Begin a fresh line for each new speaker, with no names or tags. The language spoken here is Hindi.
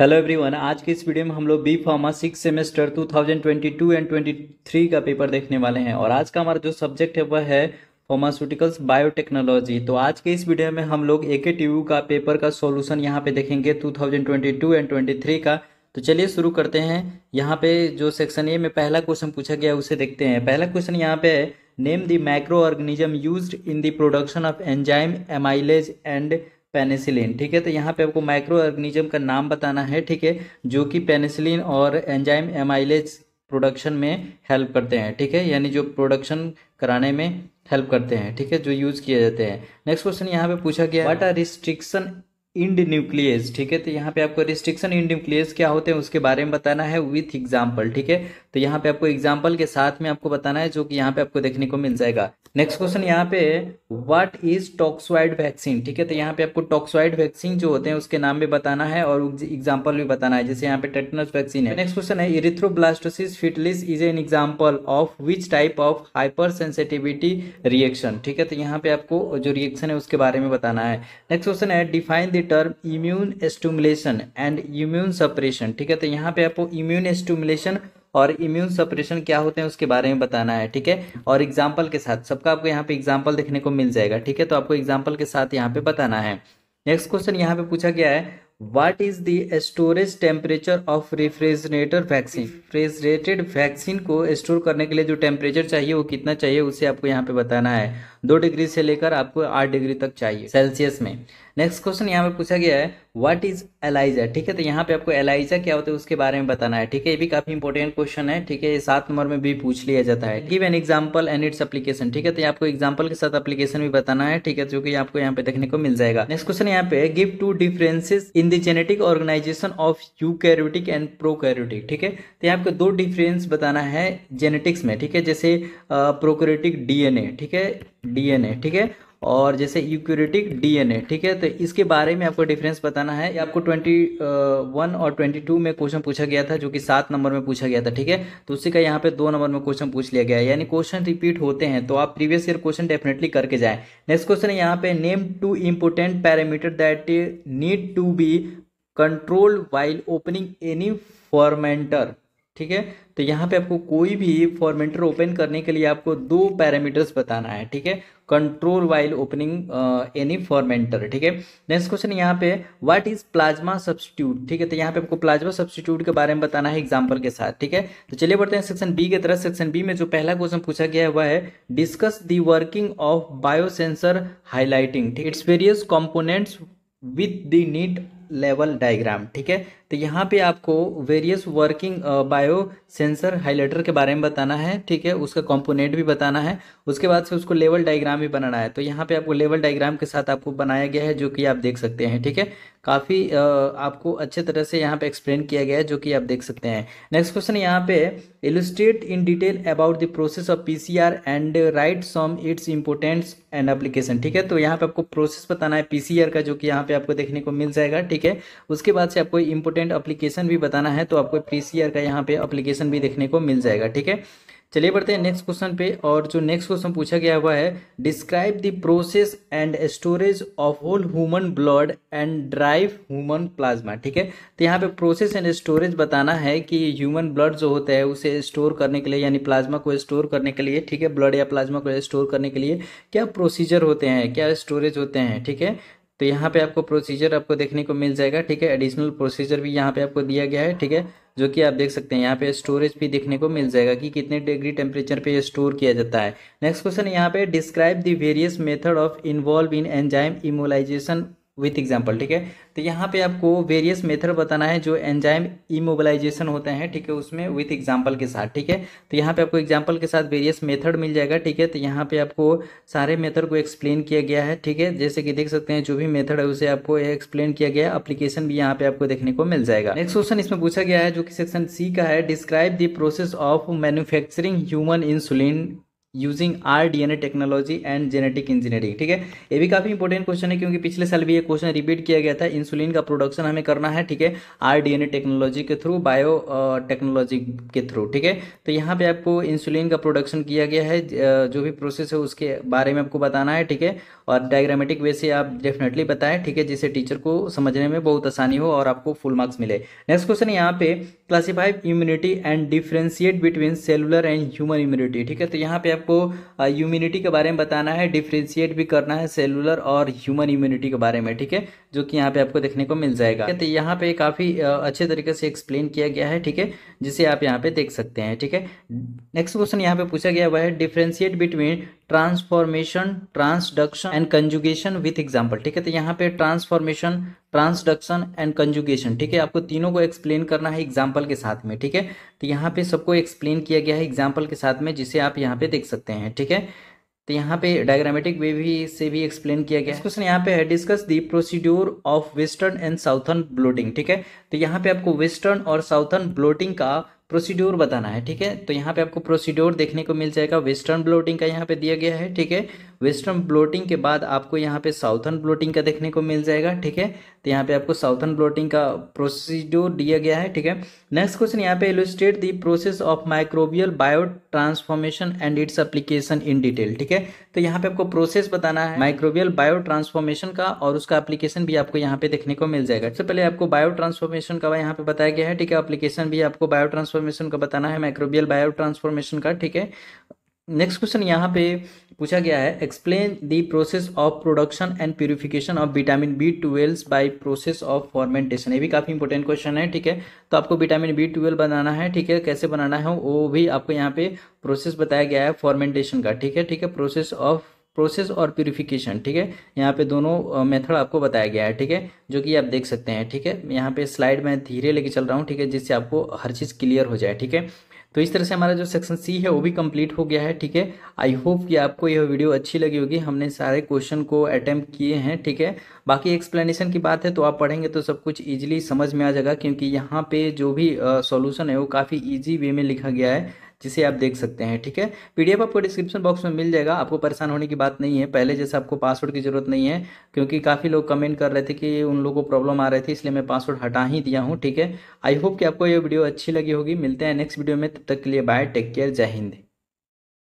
हेलो एवरीवन आज के इस वीडियो में हम लोग B pharma six semester 2022 and 23 का पेपर देखने वाले हैं और आज का हमारा जो सब्जेक्ट है वह है फार्मास्यूटिकल्स बायोटेक्नोलॉजी तो आज के इस वीडियो में हम लोग ए के टी यू का पेपर का सॉल्यूशन यहां पे देखेंगे 2022 एंड 23 का तो चलिए शुरू करते हैं यहाँ पे जो सेक्शन ए में पहला क्वेश्चन पूछा गया उसे देखते हैं पहला क्वेश्चन यहाँ पे है name the micro organism use in the production of enzyme amylase and penicillin ठीक है तो यहाँ पे आपको माइक्रो ऑर्गेनिज्म का नाम बताना है ठीक है जो कि पेनिसिलिन और एंजाइम एमाइलेज प्रोडक्शन में हेल्प करते हैं ठीक है यानी जो प्रोडक्शन कराने में हेल्प करते हैं ठीक है जो यूज़ किए जाते हैं नेक्स्ट क्वेश्चन यहाँ पे पूछा गया what are restriction endonuclease ठीक है तो यहाँ पे आपको रिस्ट्रिक्शन इंड न्यूक्लियस क्या होते हैं उसके बारे में बताना है विथ एग्जाम्पल ठीक है तो यहाँ पे आपको एग्जाम्पल के साथ में आपको बताना है जो कि यहाँ पे आपको देखने को मिल जाएगा नेक्स्ट क्वेश्चन यहाँ पे व्हाट इज टॉक्सवाइड वैक्सीन ठीक है तो यहाँ पे आपको टॉक्सवाइड वैक्सीन जो होते हैं उसके नाम भी बताना है और एग्जाम्पल भी बताना है जैसे यहाँ पे टेटनस वैक्सीन है नेक्स्ट क्वेश्चन है erythroblastosis fetalis is an example of which type of hypersensitivity reaction ठीक है तो यहाँ पे आपको जो रिएक्शन है उसके बारे में बताना है नेक्स्ट क्वेश्चन है define the term immune stimulation and immune suppression ठीक है तो यहाँ पे आपको इम्यून स्टूमुलेशन और इम्यून सप्रेशन क्या होते हैं उसके बारे में बताना है ठीक है और एग्जाम्पल के साथ सबका आपको यहाँ पे एग्जाम्पल देखने को मिल जाएगा ठीक है तो आपको एग्जाम्पल के साथ यहाँ पे बताना है नेक्स्ट क्वेश्चन यहाँ पे पूछा गया है what is the storage temperature of refrigerator vaccine refrigerated vaccine को स्टोर करने के लिए जो टेम्परेचर चाहिए वो कितना चाहिए उसे आपको यहाँ पे बताना है दो डिग्री से लेकर आपको आठ डिग्री तक चाहिए सेल्सियस में नेक्स्ट क्वेश्चन यहाँ पे पूछा गया है व्हाट इज एलाइजा ठीक है तो यहाँ पे आपको एलाइजा क्या होता है उसके बारे में बताना है ठीक है ये भी काफी इंपॉर्टेंट क्वेश्चन है ठीक है ये सात नंबर में भी पूछ लिया जाता है give an example and its application ठीक है तो आपको एग्जाम्पल के साथ एप्लीकेशन भी बताना है ठीक है जो कि आपको यहाँ पे देखने को मिल जाएगा नेक्स्ट क्वेश्चन यहाँ पे give two differences in the genetic organisation of eukaryotic and prokaryotic ठीक है तो यहाँ पे दो डिफरेंस बताना है जेनेटिक्स में ठीक है जैसे प्रोकैरियोटिक डीएनए ठीक है डीएनए ठीक है और जैसे यूक्यूरेटिक डीएनए ठीक है तो इसके बारे में आपको डिफरेंस बताना है आपको ट्वेंटी वन और ट्वेंटी टू में क्वेश्चन पूछा गया था जो कि सात नंबर में पूछा गया था ठीक है तो उसी का यहाँ पे दो नंबर में क्वेश्चन पूछ लिया गया है यानी क्वेश्चन रिपीट होते हैं तो आप प्रीवियस ईयर क्वेश्चन डेफिनेटली करके जाए नेक्स्ट क्वेश्चन है यहाँ पे name two important parameter that need to be control while opening any fermenter ठीक है तो यहाँ पे आपको कोई भी फॉर्मेटर ओपन करने के लिए आपको दो पैरामीटर्स बताना है ठीक है control while opening any fermenter ठीक है नेक्स्ट क्वेश्चन यहाँ पे व्हाट इज प्लाज्मा सब्सटीट्यूट ठीक है तो यहाँ पे आपको प्लाज्मा सब्सटीट्यूट के बारे में बताना है एग्जाम्पल के साथ ठीक है तो चलिए बढ़ते हैं सेक्शन बी की तरह सेक्शन बी में जो पहला क्वेश्चन पूछा गया है वह है discuss the working of biosensor highlighting its various components with the neat लेवल डायग्राम ठीक है तो यहाँ पे आपको various working biosensor highlighter के बारे में बताना है ठीक है उसका कंपोनेंट भी बताना है उसके बाद से उसको लेवल डायग्राम भी बनाना है तो यहाँ पे आपको लेवल डायग्राम के साथ आपको बनाया गया है जो कि आप देख सकते हैं ठीक है काफ़ी आपको अच्छे तरह से यहाँ पे एक्सप्लेन किया गया है जो कि आप देख सकते हैं नेक्स्ट क्वेश्चन यहाँ पे illustrate in detail about the process of PCR and write some its importance and application ठीक है तो यहाँ पे आपको प्रोसेस बताना है पीसीआर का जो कि यहाँ पे आपको देखने को मिल जाएगा ठीक है उसके बाद से आपको इम्पोर्टेंट अप्लीकेशन भी बताना है तो आपको पी का यहाँ पे अप्लीकेशन भी देखने को मिल जाएगा ठीक है चलिए बढ़ते हैं नेक्स्ट क्वेश्चन पे और जो नेक्स्ट क्वेश्चन पूछा गया हुआ है describe the process and storage of whole human blood and derived human plasma ठीक है तो यहाँ पे प्रोसेस एंड स्टोरेज बताना है कि ह्यूमन ब्लड जो होता है उसे स्टोर करने के लिए यानी प्लाज्मा को स्टोर करने के लिए ठीक है ब्लड या प्लाज्मा को स्टोर करने के लिए क्या प्रोसीजर होते हैं क्या स्टोरेज होते हैं ठीक है तो यहाँ पे आपको प्रोसीजर आपको देखने को मिल जाएगा ठीक है एडिशनल प्रोसीजर भी यहाँ पे आपको दिया गया है ठीक है जो कि आप देख सकते हैं यहाँ पे स्टोरेज भी देखने को मिल जाएगा कि कितने डिग्री टेम्परेचर पे स्टोर किया जाता है नेक्स्ट क्वेश्चन यहाँ पे describe the various method of involve in enzyme immobilisation with example ठीक है तो यहाँ पे आपको वेरियस मेथड बताना है जो एंजाइम इमोबलाइजेशन होते हैं ठीक है उसमें विथ एग्जाम्पल के साथ ठीक है तो यहाँ पे आपको एग्जाम्पल के साथ वेरियस मेथड मिल जाएगा ठीक है तो यहाँ पे आपको सारे मेथड को एक्सप्लेन किया गया है ठीक है जैसे कि देख सकते हैं जो भी मेथड है उसे आपको एक्सप्लेन किया गया अप्लीकेशन भी यहाँ पे आपको देखने को मिल जाएगा नेक्स्ट क्वेश्चन इसमें पूछा गया है जो कि सेक्शन सी का है describe the process of manufacturing human insulin using R D N A technology and genetic engineering ठीक है ये भी काफ़ी इंपॉर्टेंट क्वेश्चन है क्योंकि पिछले साल भी ये क्वेश्चन रिपीट किया गया था इंसुलिन का प्रोडक्शन हमें करना है ठीक है R D N A technology के थ्रू बायो टेक्नोलॉजी के थ्रू ठीक है तो यहाँ पे आपको इंसुलिन का प्रोडक्शन किया गया है uh, जो भी प्रोसेस है उसके बारे में आपको बताना है ठीक है और डायग्रामेटिक वे से आप डेफिनेटली बताएं ठीक है जिससे टीचर को समझने में बहुत आसानी हो और आपको फुल मार्क्स मिले नेक्स्ट क्वेश्चन यहाँ पे classified immunity and differentiate between cellular and human immunity ठीक है तो यहाँ पे आप आपको इम्यूनिटी के बारे में बताना है डिफ्रेंशिएट भी करना है सेलुलर और ह्यूमन इम्यूनिटी के बारे में ठीक है जो कि यहाँ पे आपको देखने को मिल जाएगा तो यहाँ पे काफ़ी अच्छे तरीके से एक्सप्लेन किया गया है ठीक है जिसे आप यहाँ पे देख सकते हैं ठीक है नेक्स्ट क्वेश्चन यहाँ पे पूछा गया हुआ है differentiate between transformation transduction and conjugation with example ठीक है तो यहाँ पे ट्रांसफॉर्मेशन ट्रांसडक्शन एंड कंजुगेशन ठीक है आपको तीनों को एक्सप्लेन करना है एग्जाम्पल के साथ में ठीक है तो यहाँ पे सबको एक्सप्लेन किया गया है एग्जाम्पल के साथ में जिसे आप यहाँ पे देख सकते हैं ठीक है तो यहाँ पे डायग्रामेटिक वे भी से भी एक्सप्लेन किया गया क्वेश्चन यहाँ पे है discuss the procedure of western and southern blotting ठीक है तो यहाँ पे आपको वेस्टर्न और साउथर्न ब्लोटिंग का प्रोसीड्योर बताना है ठीक है तो यहाँ पे आपको प्रोसीड्योर देखने को मिल जाएगा वेस्टर्न ब्लोटिंग का यहाँ पे दिया गया है ठीक है वेस्टर्न ब्लोटिंग के बाद आपको यहाँ पे साउथर्न ब्लोटिंग का देखने को मिल जाएगा ठीक है तो यहाँ पे आपको साउथर्न ब्लोटिंग का प्रोसीड्योर दिया गया है ठीक है नेक्स्ट क्वेश्चन यहाँ पे illustrate the process of microbial biotransformation and its application in detail ठीक है तो यहाँ पे आपको प्रोसेस बताना है माइक्रोबियल बायो ट्रांसफॉर्मेशन का और उसका अप्लीकेशन भी आपको यहाँ पे देखने को मिल जाएगा सबसे पहले आपको बायो ट्रांसफॉर्मेशन का यहाँ पे बताया गया है ठीक है अप्लीकेशन भी आपको बायो ट्रांसफॉर्म ट्रांसफॉर्मेशन का बताना है माइक्रोबियल बायो ट्रांसफॉर्मेशन का ठीक है नेक्स्ट क्वेश्चन यहाँ पे पूछा गया है explain the process of production and purification of vitamin B twelve by process of fermentation ये भी काफ़ी इंपॉर्टेंट क्वेश्चन है ठीक है तो आपको विटामिन बी ट्वेल्व बनाना है ठीक है कैसे बनाना है वो भी आपको यहाँ पे प्रोसेस बताया गया है फॉर्मेंटेशन का ठीक है ठीक है प्रोसेस ऑफ प्रोसेस और प्योरीफिकेशन ठीक है यहाँ पे दोनों मेथड आपको बताया गया है ठीक है जो कि आप देख सकते हैं ठीक है यहाँ पे स्लाइड मैं धीरे लेके चल रहा हूँ ठीक है जिससे आपको हर चीज़ क्लियर हो जाए ठीक है तो इस तरह से हमारा जो सेक्शन सी है वो भी कंप्लीट हो गया है ठीक है आई होप कि आपको यह वीडियो अच्छी लगी होगी हमने सारे क्वेश्चन को अटैम्प्ट किए हैं ठीक है बाकी एक्सप्लेनेशन की बात है तो आप पढ़ेंगे तो सब कुछ ईजिली समझ में आ जाएगा क्योंकि यहाँ पे जो भी सॉल्यूशन है वो काफ़ी ईजी वे में लिखा गया है जिसे आप देख सकते हैं ठीक है पीडीएफ आपको डिस्क्रिप्शन बॉक्स में मिल जाएगा आपको परेशान होने की बात नहीं है पहले जैसे आपको पासवर्ड की ज़रूरत नहीं है क्योंकि काफ़ी लोग कमेंट कर रहे थे कि उन लोगों को प्रॉब्लम आ रही थी इसलिए मैं पासवर्ड हटा ही दिया हूँ ठीक है आई होप कि आपको ये वीडियो अच्छी लगी होगी मिलते हैं नेक्स्ट वीडियो में तब तक के लिए बाय टेक केयर जय हिंद